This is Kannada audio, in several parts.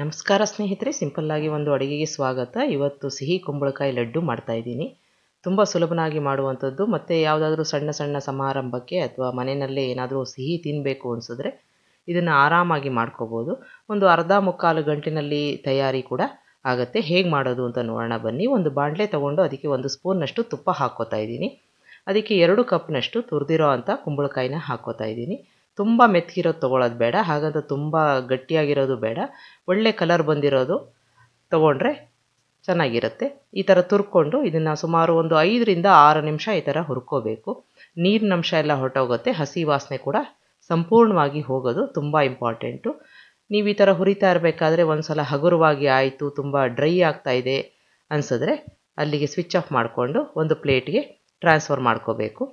ನಮಸ್ಕಾರ ಸ್ನೇಹಿತರೆ ಸಿಂಪಲ್ಲಾಗಿ ಒಂದು ಅಡುಗೆಗೆ ಸ್ವಾಗತ ಇವತ್ತು ಸಿಹಿ ಕುಂಬಳಕಾಯಿ ಲಡ್ಡು ಮಾಡ್ತಾಯಿದ್ದೀನಿ ತುಂಬ ಸುಲಭನಾಗಿ ಮಾಡುವಂಥದ್ದು ಮತ್ತು ಯಾವುದಾದ್ರೂ ಸಣ್ಣ ಸಣ್ಣ ಸಮಾರಂಭಕ್ಕೆ ಅಥವಾ ಮನೆಯಲ್ಲೇ ಏನಾದರೂ ಸಿಹಿ ತಿನ್ನಬೇಕು ಅನಿಸಿದ್ರೆ ಇದನ್ನು ಆರಾಮಾಗಿ ಮಾಡ್ಕೋಬೋದು ಒಂದು ಅರ್ಧ ಮುಕ್ಕಾಲು ಗಂಟಿನಲ್ಲಿ ತಯಾರಿ ಕೂಡ ಆಗುತ್ತೆ ಹೇಗೆ ಮಾಡೋದು ಅಂತ ನೋಡೋಣ ಬನ್ನಿ ಒಂದು ಬಾಣಲೆ ತೊಗೊಂಡು ಅದಕ್ಕೆ ಒಂದು ಸ್ಪೂನ್ನಷ್ಟು ತುಪ್ಪ ಹಾಕ್ಕೋತಾ ಇದ್ದೀನಿ ಅದಕ್ಕೆ ಎರಡು ಕಪ್ನಷ್ಟು ತುರಿದಿರೋ ಅಂಥ ಕುಂಬಳಕಾಯಿನ ಹಾಕ್ಕೋತಾ ಇದ್ದೀನಿ ತುಂಬ ಮೆತ್ತಗಿರೋದು ತೊಗೊಳ್ಳೋದು ಬೇಡ ಹಾಗಂತ ತುಂಬ ಗಟ್ಟಿಯಾಗಿರೋದು ಬೇಡ ಒಳ್ಳೆ ಕಲರ್ ಬಂದಿರೋದು ತೊಗೊಂಡ್ರೆ ಚೆನ್ನಾಗಿರುತ್ತೆ ಈ ಥರ ತುರ್ಕೊಂಡು ಇದನ್ನು ಸುಮಾರು ಒಂದು ಐದರಿಂದ ಆರು ನಿಮಿಷ ಈ ಥರ ಹುರ್ಕೋಬೇಕು ನೀರಿನಂಶ ಎಲ್ಲ ಹೊರಟೋಗುತ್ತೆ ಹಸಿ ವಾಸನೆ ಕೂಡ ಸಂಪೂರ್ಣವಾಗಿ ಹೋಗೋದು ತುಂಬ ಇಂಪಾರ್ಟೆಂಟು ನೀವು ಈ ಥರ ಹುರಿತಾ ಇರಬೇಕಾದ್ರೆ ಒಂದು ಸಲ ಹಗುರವಾಗಿ ಆಯಿತು ತುಂಬ ಡ್ರೈ ಆಗ್ತಾ ಇದೆ ಅನಿಸಿದ್ರೆ ಅಲ್ಲಿಗೆ ಸ್ವಿಚ್ ಆಫ್ ಮಾಡಿಕೊಂಡು ಒಂದು ಪ್ಲೇಟ್ಗೆ ಟ್ರಾನ್ಸ್ಫರ್ ಮಾಡ್ಕೋಬೇಕು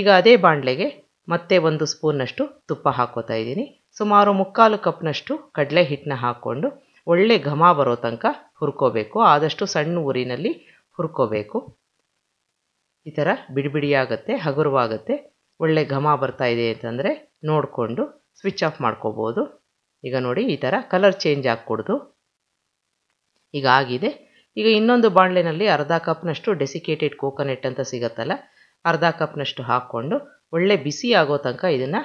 ಈಗ ಅದೇ ಬಾಣಲೆಗೆ ಮತ್ತೆ ಒಂದು ಸ್ಪೂನ್ನಷ್ಟು ತುಪ್ಪ ಹಾಕೋತಾ ಇದ್ದೀನಿ ಸುಮಾರು ಮುಕ್ಕಾಲು ಕಪ್ನಷ್ಟು ಕಡಲೆ ಹಿಟ್ಟನ್ನ ಹಾಕ್ಕೊಂಡು ಒಳ್ಳೆ ಘಮ ಬರೋ ತನಕ ಹುರ್ಕೋಬೇಕು ಆದಷ್ಟು ಸಣ್ಣ ಊರಿನಲ್ಲಿ ಹುರ್ಕೋಬೇಕು ಈ ಥರ ಬಿಡಿ ಬಿಡಿಯಾಗತ್ತೆ ಹಗುರವಾಗುತ್ತೆ ಒಳ್ಳೆ ಘಮ ಬರ್ತಾ ಇದೆ ಅಂತಂದರೆ ನೋಡಿಕೊಂಡು ಸ್ವಿಚ್ ಆಫ್ ಮಾಡ್ಕೋಬೋದು ಈಗ ನೋಡಿ ಈ ಥರ ಕಲರ್ ಚೇಂಜ್ ಆಗಿಕೊಡ್ದು ಈಗ ಆಗಿದೆ ಈಗ ಇನ್ನೊಂದು ಬಾಣಲೆಯಲ್ಲಿ ಅರ್ಧ ಕಪ್ನಷ್ಟು ಡೆಸಿಕೇಟೆಡ್ ಕೋಕೋನೆಟ್ ಅಂತ ಸಿಗುತ್ತಲ್ಲ ಅರ್ಧ ಕಪ್ನಷ್ಟು ಹಾಕ್ಕೊಂಡು ಒಳ್ಳೆ ಬಿಸಿ ಆಗೋ ತನಕ ಇದನ್ನು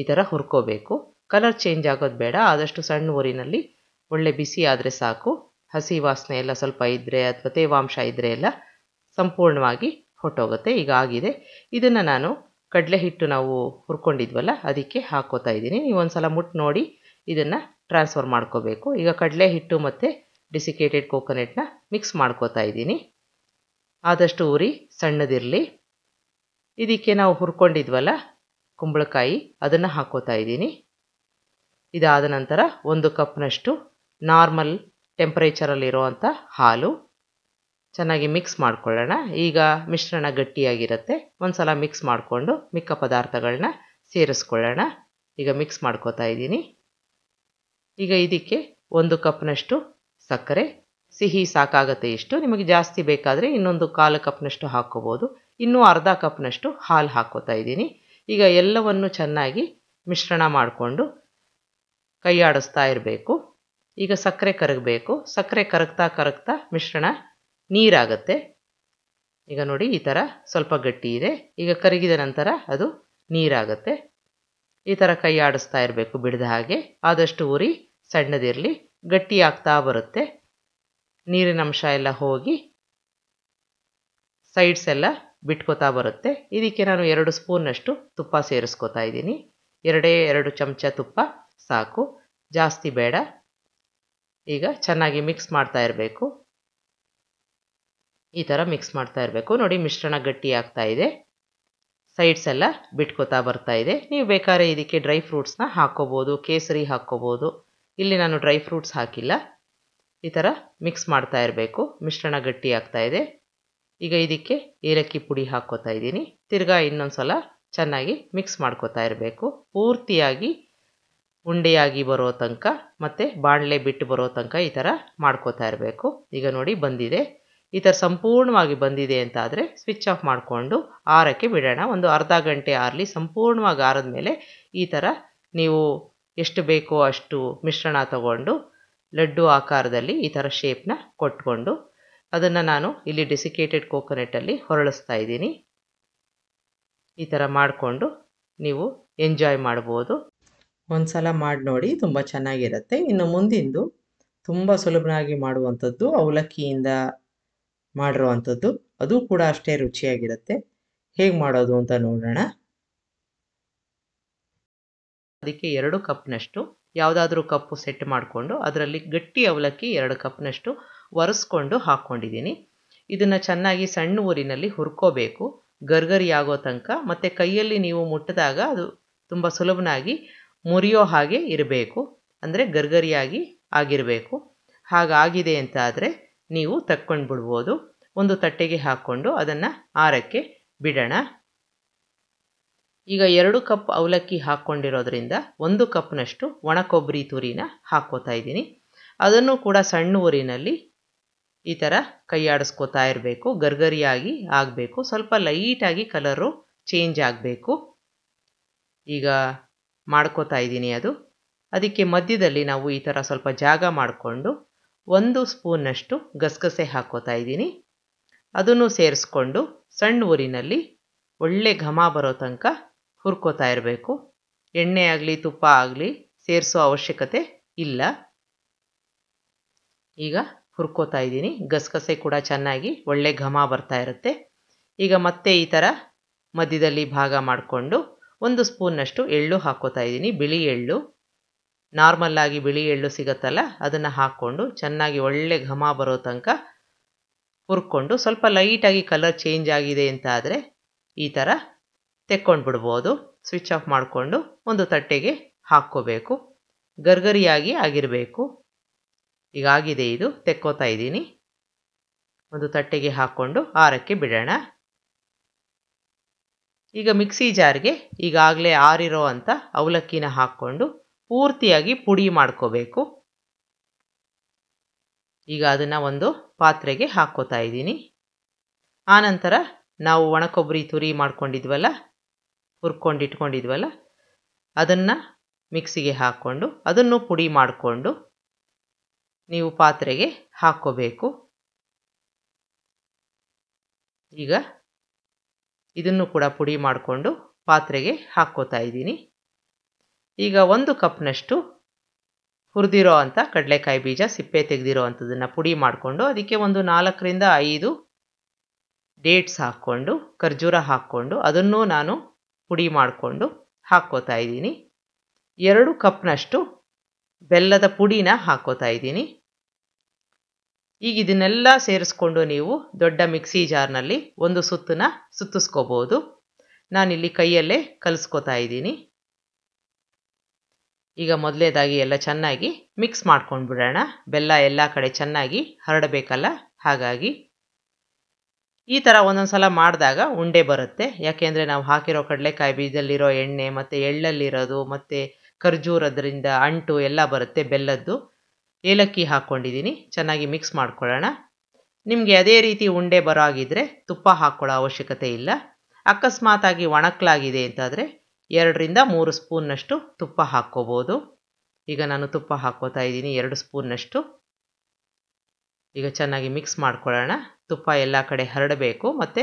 ಈ ಥರ ಹುರ್ಕೋಬೇಕು ಕಲರ್ ಚೇಂಜ್ ಆಗೋದು ಬೇಡ ಆದಷ್ಟು ಸಣ್ಣ ಊರಿನಲ್ಲಿ ಒಳ್ಳೆ ಬಿಸಿ ಆದರೆ ಸಾಕು ಹಸಿ ವಾಸನೆ ಎಲ್ಲ ಸ್ವಲ್ಪ ಇದ್ದರೆ ಅಥವಾ ತೇವಾಂಶ ಇದ್ದರೆ ಎಲ್ಲ ಸಂಪೂರ್ಣವಾಗಿ ಹೊಟ್ಟೋಗುತ್ತೆ ಈಗ ಆಗಿದೆ ಇದನ್ನು ನಾನು ಕಡಲೆ ಹಿಟ್ಟು ನಾವು ಹುರ್ಕೊಂಡಿದ್ವಲ್ಲ ಅದಕ್ಕೆ ಹಾಕೋತಾ ಇದ್ದೀನಿ ನೀವು ಒಂದು ಸಲ ಮುಟ್ಟು ನೋಡಿ ಇದನ್ನು ಟ್ರಾನ್ಸ್ಫರ್ ಮಾಡ್ಕೋಬೇಕು ಈಗ ಕಡಲೆ ಹಿಟ್ಟು ಮತ್ತು ಡಿಸಿಕೇಟೆಡ್ ಕೋಕೋನೆಟ್ನ ಮಿಕ್ಸ್ ಮಾಡ್ಕೋತಾ ಇದ್ದೀನಿ ಆದಷ್ಟು ಉರಿ ಸಣ್ಣದಿರಲಿ ಇದಕ್ಕೆ ನಾವು ಹುರ್ಕೊಂಡಿದ್ವಲ್ಲ ಕುಂಬಳಕಾಯಿ ಅದನ್ನು ಹಾಕೋತಾ ಇದ್ದೀನಿ ಇದಾದ ನಂತರ ಒಂದು ಕಪ್ನಷ್ಟು ನಾರ್ಮಲ್ ಟೆಂಪ್ರೇಚರಲ್ಲಿರೋವಂಥ ಹಾಲು ಚೆನ್ನಾಗಿ ಮಿಕ್ಸ್ ಮಾಡ್ಕೊಳ್ಳೋಣ ಈಗ ಮಿಶ್ರಣ ಗಟ್ಟಿಯಾಗಿರುತ್ತೆ ಒಂದು ಸಲ ಮಿಕ್ಸ್ ಮಾಡಿಕೊಂಡು ಮಿಕ್ಕ ಪದಾರ್ಥಗಳನ್ನ ಸೇರಿಸ್ಕೊಳ್ಳೋಣ ಈಗ ಮಿಕ್ಸ್ ಮಾಡ್ಕೋತಾ ಇದ್ದೀನಿ ಈಗ ಇದಕ್ಕೆ ಒಂದು ಕಪ್ನಷ್ಟು ಸಕ್ಕರೆ ಸಿಹಿ ಸಾಕಾಗತ್ತೆ ಇಷ್ಟು ನಿಮಗೆ ಜಾಸ್ತಿ ಬೇಕಾದರೆ ಇನ್ನೊಂದು ಕಾಲು ಕಪ್ನಷ್ಟು ಹಾಕ್ಕೋಬೋದು ಇನ್ನೂ ಅರ್ಧ ಕಪ್ನಷ್ಟು ಹಾಲು ಹಾಕೋತಾ ಇದ್ದೀನಿ ಈಗ ಎಲ್ಲವನ್ನು ಚೆನ್ನಾಗಿ ಮಿಶ್ರಣ ಮಾಡಿಕೊಂಡು ಕೈಯಾಡಿಸ್ತಾ ಇರಬೇಕು ಈಗ ಸಕ್ಕರೆ ಕರಗಬೇಕು ಸಕ್ಕರೆ ಕರಗ್ತಾ ಕರಗ್ತಾ ಮಿಶ್ರಣ ನೀರಾಗತ್ತೆ ಈಗ ನೋಡಿ ಈ ಥರ ಸ್ವಲ್ಪ ಗಟ್ಟಿ ಇದೆ ಈಗ ಕರಗಿದ ನಂತರ ಅದು ನೀರಾಗುತ್ತೆ ಈ ಥರ ಕೈ ಆಡಿಸ್ತಾ ಇರಬೇಕು ಬಿಡದ ಹಾಗೆ ಆದಷ್ಟು ಉರಿ ಸಣ್ಣದಿರಲಿ ಗಟ್ಟಿ ಆಗ್ತಾ ಬರುತ್ತೆ ನೀರಿನ ಅಂಶ ಎಲ್ಲ ಹೋಗಿ ಸೈಡ್ಸ್ ಎಲ್ಲ ಬಿಟ್ಕೋತಾ ಬರುತ್ತೆ ಇದಕ್ಕೆ ನಾನು ಎರಡು ಸ್ಪೂನಷ್ಟು ತುಪ್ಪ ಸೇರಿಸ್ಕೋತಾ ಇದ್ದೀನಿ ಎರಡೇ ಎರಡು ಚಮಚ ತುಪ್ಪ ಸಾಕು ಜಾಸ್ತಿ ಬೇಡ ಈಗ ಚೆನ್ನಾಗಿ ಮಿಕ್ಸ್ ಮಾಡ್ತಾ ಇರಬೇಕು ಈ ಥರ ಮಿಕ್ಸ್ ಮಾಡ್ತಾ ಇರಬೇಕು ನೋಡಿ ಮಿಶ್ರಣ ಗಟ್ಟಿ ಆಗ್ತಾ ಇದೆ ಸೈಡ್ಸ್ ಎಲ್ಲ ಬಿಟ್ಕೋತಾ ಬರ್ತಾ ಇದೆ ನೀವು ಬೇಕಾದ್ರೆ ಇದಕ್ಕೆ ಡ್ರೈ ಫ್ರೂಟ್ಸ್ನ ಹಾಕ್ಕೋಬೋದು ಕೇಸರಿ ಹಾಕ್ಕೋಬೋದು ಇಲ್ಲಿ ನಾನು ಡ್ರೈ ಫ್ರೂಟ್ಸ್ ಹಾಕಿಲ್ಲ ಈ ಥರ ಮಿಕ್ಸ್ ಮಾಡ್ತಾ ಇರಬೇಕು ಮಿಶ್ರಣ ಗಟ್ಟಿ ಆಗ್ತಾಯಿದೆ ಇದೆ ಈಗ ಇದಕ್ಕೆ ಏಲಕ್ಕಿ ಪುಡಿ ಹಾಕೋತಾ ಇದ್ದೀನಿ ತಿರ್ಗಾ ಸಲ ಚೆನ್ನಾಗಿ ಮಿಕ್ಸ್ ಮಾಡ್ಕೋತಾ ಇರಬೇಕು ಪೂರ್ತಿಯಾಗಿ ಉಂಡೆಯಾಗಿ ಬರೋ ತನಕ ಮತ್ತು ಬಾಣಲೆ ಬಿಟ್ಟು ಬರೋ ತನಕ ಈ ಥರ ಮಾಡ್ಕೋತಾ ಇರಬೇಕು ಈಗ ನೋಡಿ ಬಂದಿದೆ ಈ ಥರ ಸಂಪೂರ್ಣವಾಗಿ ಬಂದಿದೆ ಅಂತ ಆದರೆ ಸ್ವಿಚ್ ಆಫ್ ಮಾಡಿಕೊಂಡು ಆರಕ್ಕೆ ಬಿಡೋಣ ಒಂದು ಅರ್ಧ ಗಂಟೆ ಆರಲಿ ಸಂಪೂರ್ಣವಾಗಿ ಆರದ ಮೇಲೆ ಈ ಥರ ನೀವು ಎಷ್ಟು ಬೇಕೋ ಅಷ್ಟು ಮಿಶ್ರಣ ತಗೊಂಡು ಲಡ್ಡು ಆಕಾರದಲ್ಲಿ ಈ ಥರ ಶೇಪ್ನ ಕೊಟ್ಕೊಂಡು ಅದನ್ನು ನಾನು ಇಲ್ಲಿ ಡೆಸಿಕೇಟೆಡ್ ಕೋಕೋನೆಟಲ್ಲಿ ಹೊರಳಿಸ್ತಾ ಇದ್ದೀನಿ ಈ ಥರ ಮಾಡಿಕೊಂಡು ನೀವು ಎಂಜಾಯ್ ಮಾಡ್ಬೋದು ಒಂದು ಸಲ ಮಾಡಿ ನೋಡಿ ತುಂಬ ಚೆನ್ನಾಗಿರುತ್ತೆ ಇನ್ನು ಮುಂದಿಂದು ತುಂಬ ಸುಲಭನಾಗಿ ಮಾಡುವಂಥದ್ದು ಅವಲಕ್ಕಿಯಿಂದ ಮಾಡಿರುವಂಥದ್ದು ಅದು ಕೂಡ ಅಷ್ಟೇ ರುಚಿಯಾಗಿರುತ್ತೆ ಹೇಗೆ ಮಾಡೋದು ಅಂತ ನೋಡೋಣ ಅದಕ್ಕೆ ಎರಡು ಕಪ್ನಷ್ಟು ಯಾವುದಾದ್ರೂ ಕಪ್ಪು ಸೆಟ್ ಮಾಡಿಕೊಂಡು ಅದರಲ್ಲಿ ಗಟ್ಟಿ ಅವಲಕ್ಕಿ ಎರಡು ಕಪ್ನಷ್ಟು ಒರೆಸ್ಕೊಂಡು ಹಾಕ್ಕೊಂಡಿದ್ದೀನಿ ಇದನ್ನು ಚೆನ್ನಾಗಿ ಸಣ್ಣ ಊರಿನಲ್ಲಿ ಹುರ್ಕೋಬೇಕು ಗರ್ಗರಿಯಾಗೋ ತನಕ ಮತ್ತು ಕೈಯಲ್ಲಿ ನೀವು ಮುಟ್ಟಿದಾಗ ಅದು ತುಂಬ ಸುಲಭನಾಗಿ ಮುರಿಯೋ ಹಾಗೆ ಇರಬೇಕು ಅಂದರೆ ಗರ್ಗರಿಯಾಗಿ ಆಗಿರಬೇಕು ಹಾಗಾಗಿದೆ ಅಂತ ಆದರೆ ನೀವು ತಕ್ಕೊಂಡು ಬಿಡ್ಬೋದು ಒಂದು ತಟ್ಟೆಗೆ ಹಾಕ್ಕೊಂಡು ಅದನ್ನು ಆರಕ್ಕೆ ಬಿಡೋಣ ಈಗ ಎರಡು ಕಪ್ ಅವಲಕ್ಕಿ ಹಾಕ್ಕೊಂಡಿರೋದ್ರಿಂದ ಒಂದು ಕಪ್ನಷ್ಟು ಒಣ ಕೊಬ್ಬರಿ ತುರಿನ ಹಾಕ್ಕೋತಾ ಇದ್ದೀನಿ ಅದನ್ನು ಕೂಡ ಸಣ್ಣ ಊರಿನಲ್ಲಿ ಈ ಥರ ಕೈ ಇರಬೇಕು ಗರ್ಗರಿಯಾಗಿ ಆಗಬೇಕು ಸ್ವಲ್ಪ ಲೈಟಾಗಿ ಕಲರು ಚೇಂಜ್ ಆಗಬೇಕು ಈಗ ಮಾಡ್ಕೋತಾ ಇದ್ದೀನಿ ಅದು ಅದಕ್ಕೆ ಮಧ್ಯದಲ್ಲಿ ನಾವು ಈ ಥರ ಸ್ವಲ್ಪ ಜಾಗ ಮಾಡಿಕೊಂಡು ಒಂದು ಸ್ಪೂನಷ್ಟು ಗಸಗಸೆ ಹಾಕೋತಾ ಇದ್ದೀನಿ ಅದನ್ನು ಸೇರಿಸ್ಕೊಂಡು ಸಣ್ಣ ಊರಿನಲ್ಲಿ ಒಳ್ಳೆ ಘಮ ಬರೋ ತನಕ ಹುರ್ಕೋತಾ ಇರಬೇಕು ಎಣ್ಣೆ ಆಗಲಿ ತುಪ್ಪ ಆಗಲಿ ಸೇರಿಸೋ ಅವಶ್ಯಕತೆ ಇಲ್ಲ ಈಗ ಹುರ್ಕೋತಾ ಇದ್ದೀನಿ ಗಸಗಸೆ ಕೂಡ ಚೆನ್ನಾಗಿ ಒಳ್ಳೆ ಘಮ ಬರ್ತಾ ಇರುತ್ತೆ ಈಗ ಮತ್ತೆ ಈ ಥರ ಮಧ್ಯದಲ್ಲಿ ಭಾಗ ಮಾಡಿಕೊಂಡು ಒಂದು ಸ್ಪೂನ್ನಷ್ಟು ಎಳ್ಳು ಹಾಕೋತಾ ಇದ್ದೀನಿ ಬಿಳಿ ಎಳ್ಳು ನಾರ್ಮಲ್ಲಾಗಿ ಬಿಳಿ ಎಳ್ಳು ಸಿಗುತ್ತಲ್ಲ ಅದನ್ನು ಹಾಕ್ಕೊಂಡು ಚೆನ್ನಾಗಿ ಒಳ್ಳೆ ಘಮ ಬರೋ ತನಕ ಹುರ್ಕೊಂಡು ಸ್ವಲ್ಪ ಲೈಟಾಗಿ ಕಲರ್ ಚೇಂಜ್ ಆಗಿದೆ ಅಂತ ಆದರೆ ಈ ಥರ ತೆಕ್ಕೊಂಡು ಬಿಡ್ಬೋದು ಸ್ವಿಚ್ ಆಫ್ ಮಾಡಿಕೊಂಡು ಒಂದು ತಟ್ಟೆಗೆ ಹಾಕ್ಕೋಬೇಕು ಗರ್ಗರಿಯಾಗಿ ಆಗಿರಬೇಕು ಈಗಾಗಿದೆ ಇದು ತೆಕ್ಕೋತಾ ಇದ್ದೀನಿ ಒಂದು ತಟ್ಟೆಗೆ ಹಾಕ್ಕೊಂಡು ಆರಕ್ಕೆ ಬಿಡೋಣ ಈಗ ಮಿಕ್ಸಿ ಜಾರ್ಗೆ ಈಗಾಗಲೇ ಆರಿರೋ ಅಂತ ಅವಲಕ್ಕಿನ ಹಾಕ್ಕೊಂಡು ಪೂರ್ತಿಯಾಗಿ ಪುಡಿ ಮಾಡ್ಕೋಬೇಕು ಈಗ ಅದನ್ನು ಒಂದು ಪಾತ್ರೆಗೆ ಹಾಕ್ಕೋತಾ ಇದ್ದೀನಿ ಆನಂತರ ನಾವು ಒಣಕೊಬ್ಬರಿ ತುರಿ ಮಾಡ್ಕೊಂಡಿದ್ವಲ್ಲ ಹುರ್ಕೊಂಡು ಇಟ್ಕೊಂಡಿದ್ವಲ್ಲ ಅದನ್ನು ಮಿಕ್ಸಿಗೆ ಹಾಕ್ಕೊಂಡು ಅದನ್ನು ಪುಡಿ ಮಾಡಿಕೊಂಡು ನೀವು ಪಾತ್ರೆಗೆ ಹಾಕ್ಕೋಬೇಕು ಈಗ ಇದನ್ನು ಕೂಡ ಪುಡಿ ಮಾಡಿಕೊಂಡು ಪಾತ್ರೆಗೆ ಹಾಕ್ಕೋತಾ ಇದ್ದೀನಿ ಈಗ ಒಂದು ಕಪ್ನಷ್ಟು ಹುರಿದಿರೋ ಅಂಥ ಕಡಲೆಕಾಯಿ ಬೀಜ ಸಿಪ್ಪೆ ತೆಗೆದಿರೋ ಅಂಥದ್ದನ್ನು ಪುಡಿ ಮಾಡಿಕೊಂಡು ಅದಕ್ಕೆ ಒಂದು ನಾಲ್ಕರಿಂದ ಐದು ಡೇಟ್ಸ್ ಹಾಕ್ಕೊಂಡು ಖರ್ಜೂರ ಹಾಕ್ಕೊಂಡು ಅದನ್ನು ನಾನು ಪುಡಿ ಮಾಡಿಕೊಂಡು ಹಾಕ್ಕೋತಾ ಇದ್ದೀನಿ ಎರಡು ಕಪ್ನಷ್ಟು ಬೆಲ್ಲದ ಪುಡಿನ ಹಾಕ್ಕೋತಾ ಇದ್ದೀನಿ ಈಗ ಇದನ್ನೆಲ್ಲ ಸೇರಿಸ್ಕೊಂಡು ನೀವು ದೊಡ್ಡ ಮಿಕ್ಸಿ ಜಾರ್ನಲ್ಲಿ ಒಂದು ಸುತ್ತನ್ನ ಸುತ್ತಿಸ್ಕೋಬೋದು ನಾನಿಲ್ಲಿ ಕೈಯಲ್ಲೇ ಕಲಿಸ್ಕೋತಾ ಇದ್ದೀನಿ ಈಗ ಮೊದಲೇದಾಗಿ ಎಲ್ಲ ಚೆನ್ನಾಗಿ ಮಿಕ್ಸ್ ಮಾಡ್ಕೊಂಡು ಬಿಡೋಣ ಬೆಲ್ಲ ಎಲ್ಲ ಕಡೆ ಚೆನ್ನಾಗಿ ಹರಡಬೇಕಲ್ಲ ಹಾಗಾಗಿ ಈ ಥರ ಒಂದೊಂದು ಸಲ ಮಾಡಿದಾಗ ಉಂಡೆ ಬರುತ್ತೆ ಯಾಕೆಂದರೆ ನಾವು ಹಾಕಿರೋ ಕಡಲೆಕಾಯಿ ಬೀಜದಲ್ಲಿರೋ ಎಣ್ಣೆ ಮತ್ತು ಎಳ್ಳಲ್ಲಿರೋದು ಮತ್ತು ಖರ್ಜೂರದ್ರಿಂದ ಅಂಟು ಎಲ್ಲ ಬರುತ್ತೆ ಬೆಲ್ಲದ್ದು ಏಲಕ್ಕಿ ಹಾಕ್ಕೊಂಡಿದ್ದೀನಿ ಚೆನ್ನಾಗಿ ಮಿಕ್ಸ್ ಮಾಡ್ಕೊಳ್ಳೋಣ ನಿಮಗೆ ಅದೇ ರೀತಿ ಉಂಡೆ ಬರೋ ಆಗಿದ್ದರೆ ತುಪ್ಪ ಹಾಕ್ಕೊಳ್ಳೋ ಅವಶ್ಯಕತೆ ಇಲ್ಲ ಅಕಸ್ಮಾತಾಗಿ ಒಣಕ್ಲಾಗಿದೆ ಅಂತಾದರೆ ಎರಡರಿಂದ ಮೂರು ಸ್ಪೂನ್ನಷ್ಟು ತುಪ್ಪ ಹಾಕ್ಕೋಬೋದು ಈಗ ನಾನು ತುಪ್ಪ ಹಾಕ್ಕೋತಾ ಇದ್ದೀನಿ ಎರಡು ಸ್ಪೂನ್ನಷ್ಟು ಈಗ ಚೆನ್ನಾಗಿ ಮಿಕ್ಸ್ ಮಾಡ್ಕೊಳ್ಳೋಣ ತುಪ್ಪ ಎಲ್ಲ ಕಡೆ ಹರಡಬೇಕು ಮತ್ತು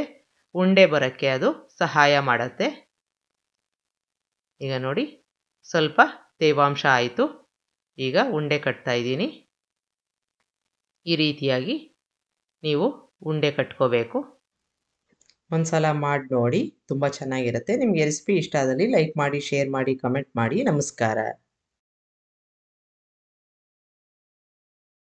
ಉಂಡೆ ಬರೋಕ್ಕೆ ಅದು ಸಹಾಯ ಮಾಡುತ್ತೆ ಈಗ ನೋಡಿ ಸ್ವಲ್ಪ ತೇವಾಂಶ ಆಯಿತು ಈಗ ಉಂಡೆ ಕಟ್ತಾ ಇದ್ದೀನಿ ಈ ರೀತಿಯಾಗಿ ನೀವು ಉಂಡೆ ಕಟ್ಕೋಬೇಕು ಒಂದ್ಸಲ ಮಾಡಿ ನೋಡಿ ತುಂಬ ಚೆನ್ನಾಗಿರುತ್ತೆ ನಿಮಗೆ ರೆಸಿಪಿ ಇಷ್ಟ ಆದಲ್ಲಿ ಲೈಕ್ ಮಾಡಿ ಶೇರ್ ಮಾಡಿ ಕಮೆಂಟ್ ಮಾಡಿ ನಮಸ್ಕಾರ